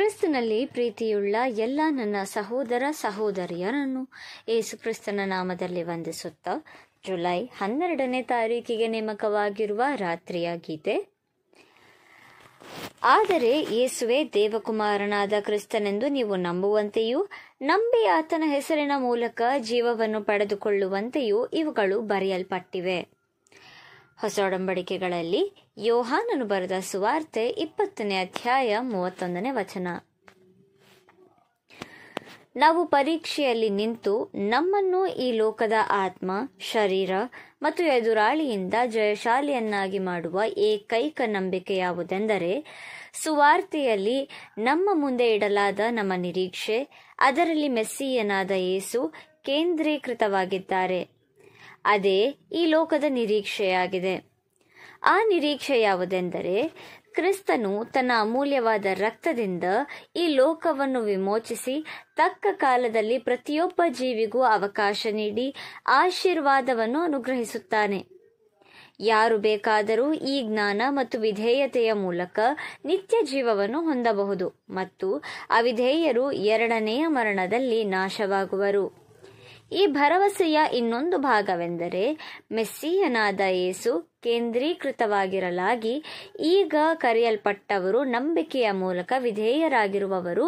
ಕ್ರಿಸ್ತನಲ್ಲಿ ಪ್ರೀತಿಯುಳ್ಳ ಎಲ್ಲ ನನ್ನ ಸಹೋದರ ಸಹೋದರಿಯರನ್ನು ಏಸು ಕ್ರಿಸ್ತನ ನಾಮದಲ್ಲಿ ವಂದಿಸುತ್ತಾ ಜುಲೈ ಹನ್ನೆರಡನೇ ತಾರೀಕಿಗೆ ನೇಮಕವಾಗಿರುವ ರಾತ್ರಿಯ ಗೀತೆ ಆದರೆ ಯೇಸುವೆ ದೇವಕುಮಾರನಾದ ಕ್ರಿಸ್ತನೆಂದು ನೀವು ನಂಬುವಂತೆಯೂ ನಂಬಿ ಆತನ ಹೆಸರಿನ ಮೂಲಕ ಜೀವವನ್ನು ಪಡೆದುಕೊಳ್ಳುವಂತೆಯೂ ಇವುಗಳು ಬರೆಯಲ್ಪಟ್ಟಿವೆ ಹೊಸ ಒಡಂಬಡಿಕೆಗಳಲ್ಲಿ ಯೋಹಾನನು ಬರೆದ ಸುವಾರ್ತೆ ಇಪ್ಪತ್ತನೇ ಅಧ್ಯಾಯ ಮೂವತ್ತೊಂದನೇ ವಚನ ನಾವು ಪರೀಕ್ಷೆಯಲ್ಲಿ ನಿಂತು ನಮ್ಮನ್ನು ಈ ಲೋಕದ ಆತ್ಮ ಶರೀರ ಮತ್ತು ಎದುರಾಳಿಯಿಂದ ಜಯಶಾಲಿಯನ್ನಾಗಿ ಮಾಡುವ ಏಕೈಕ ನಂಬಿಕೆ ಯಾವುದೆಂದರೆ ಸುವಾರ್ತೆಯಲ್ಲಿ ನಮ್ಮ ಮುಂದೆ ಇಡಲಾದ ನಮ್ಮ ನಿರೀಕ್ಷೆ ಅದರಲ್ಲಿ ಮೆಸ್ಸಿಯನಾದ ಯೇಸು ಕೇಂದ್ರೀಕೃತವಾಗಿದ್ದಾರೆ ಅದೇ ಈ ಲೋಕದ ನಿರೀಕ್ಷೆಯಾಗಿದೆ ಆ ನಿರೀಕ್ಷೆ ಯಾವುದೆಂದರೆ ಕ್ರಿಸ್ತನು ತನ್ನ ಅಮೂಲ್ಯವಾದ ರಕ್ತದಿಂದ ಈ ಲೋಕವನ್ನು ವಿಮೋಚಿಸಿ ತಕ್ಕ ಕಾಲದಲ್ಲಿ ಪ್ರತಿಯೊಬ್ಬ ಜೀವಿಗೂ ಅವಕಾಶ ನೀಡಿ ಆಶೀರ್ವಾದವನ್ನು ಅನುಗ್ರಹಿಸುತ್ತಾನೆ ಯಾರು ಬೇಕಾದರೂ ಈ ಜ್ಞಾನ ಮತ್ತು ವಿಧೇಯತೆಯ ಮೂಲಕ ನಿತ್ಯ ಜೀವವನ್ನು ಹೊಂದಬಹುದು ಮತ್ತು ಅವಿಧೇಯರು ಎರಡನೆಯ ಮರಣದಲ್ಲಿ ನಾಶವಾಗುವರು ಈ ಭರವಸೆಯ ಇನ್ನೊಂದು ಭಾಗವೆಂದರೆ ಮೆಸ್ಸಿಯನಾದ ಯೇಸು ಕೇಂದ್ರೀಕೃತವಾಗಿರಲಾಗಿ ಈಗ ಕರೆಯಲ್ಪಟ್ಟವರು ನಂಬಿಕೆಯ ಮೂಲಕ ವಿಧೇಯರಾಗಿರುವವರು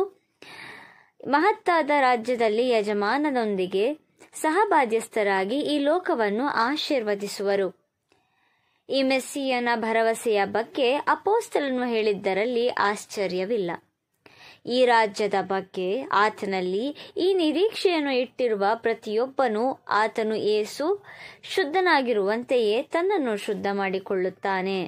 ಮಹತ್ತಾದ ರಾಜ್ಯದಲ್ಲಿ ಯಜಮಾನನೊಂದಿಗೆ ಸಹಬಾಧ್ಯಸ್ಥರಾಗಿ ಈ ಲೋಕವನ್ನು ಆಶೀರ್ವದಿಸುವರು ಈ ಮೆಸ್ಸಿಯನ ಭರವಸೆಯ ಬಗ್ಗೆ ಅಪೋಸ್ತಲನ್ನು ಹೇಳಿದ್ದರಲ್ಲಿ ಆಶ್ಚರ್ಯವಿಲ್ಲ ಈ ರಾಜ್ಯದ ಬಗ್ಗೆ ಆತನಲ್ಲಿ ಈ ನಿರೀಕ್ಷೆಯನ್ನು ಇಟ್ಟಿರುವ ಪ್ರತಿಯೊಬ್ಬನೂ ಆತನು ಏಸು ಶುದ್ಧನಾಗಿರುವಂತೆಯೇ ತನ್ನನ್ನು ಶುದ್ಧ ಮಾಡಿಕೊಳ್ಳುತ್ತಾನೆ